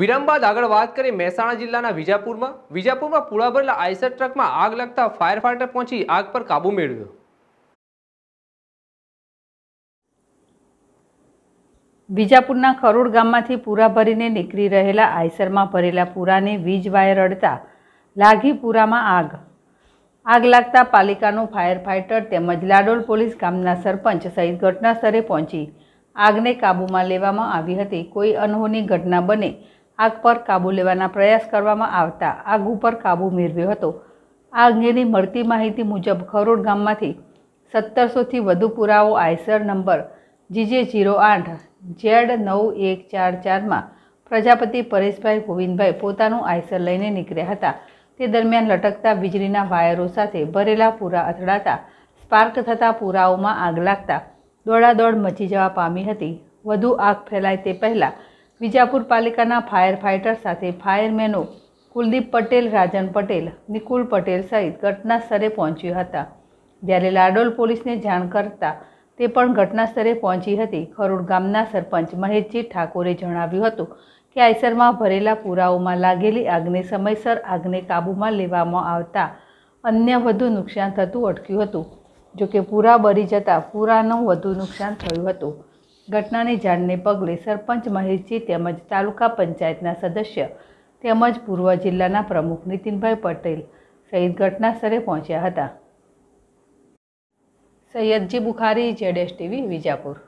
વિરામ બાદ આગળ વાત કરી મહેસાણા જિલ્લાના વિજાપુરમાં વિજાપુરમાં પૂળા ભરેલા આઈસર ટ્રકમાં આગ લગતા ફાયર ફાઈટર પહોંચી આગ પર કાબુ મેળવ્યો વિજાપુરના ખરોડ ગામમાંથી પૂરા ભરીને નીકળી રહેલા આઈસરમાં ભરેલા પૂરાને વીજ વાયર અડતા લાગી પૂરામાં આગ આગ લાગતા પાલિકાનું ફાયર ફાઇટર તેમજ લાડોલ પોલીસ ગામના સરપંચ સહિત ઘટના સ્થળે પહોંચી આગને કાબૂમાં લેવામાં આવી હતી કોઈ અનહોની ઘટના બને આગ પર કાબૂ લેવાનો પ્રયાસ કરવામાં આવતા આગ ઉપર કાબૂ મેળવ્યો હતો આ અંગેની મળતી માહિતી મુજબ ખરોડ ગામમાંથી 1700 થી વધુ પુરાઓ આઈસર નંબર GG08 Z9144 માં પ્રજાપતિ પરેશભાઈ ગોવિંદભાઈ પોતાનું આઈસર લઈને નીકળ્યા હતા તે દરમિયાન લટકતા વીજળીના વાયરો સાથે ભરેલા પુરા અથડાતા સ્પાર્ક થતા પુરાઓમાં આગ લાગતા દોડા દોડ મચી જવા પામી હતી વધુ આગ ફેલાઈ તે પહેલા વિજાપુર પાલિકાના ફાયરફાઇટર સાથે ફાયરમેનો કુલદીપ પટેલ, રાજન પટેલ, નિકુલ પટેલ સહિત ઘટનાસ્થળે પહોંચ્યા હતા. જ્યારે લાડોલ પોલીસને જાણ કરતા તે પણ ઘટનાસ્થળે પહોંચી હતી. ખરોડ ગામના સરપંચ મહેશજી ઠાકોરે જણાવ્યું હતું કે આઇશરમાં ભરેલા પૂરાઓમાં લાગેલી આગને સમયસર આગને કાબૂમાં લેવામાં આવતા અન્ય વધુ નુકસાન થતું અટકી હતું. જો કે પૂરા બરી જતા પૂરાનું વધુ નુકસાન થયું હતું. घटना ने जानले पगले सरपंच महेश जी તેમજ तालुका पंचायतના સદસ્ય તેમજ પૂર્વ જિલ્લાના પ્રમુખ નીતિનભાઈ પટેલ સ્થળ ઘટનાસ્થળે પહોંચ્યા હતા સૈયદજી બુખારી ઝેડએસટીવી વિજાપુર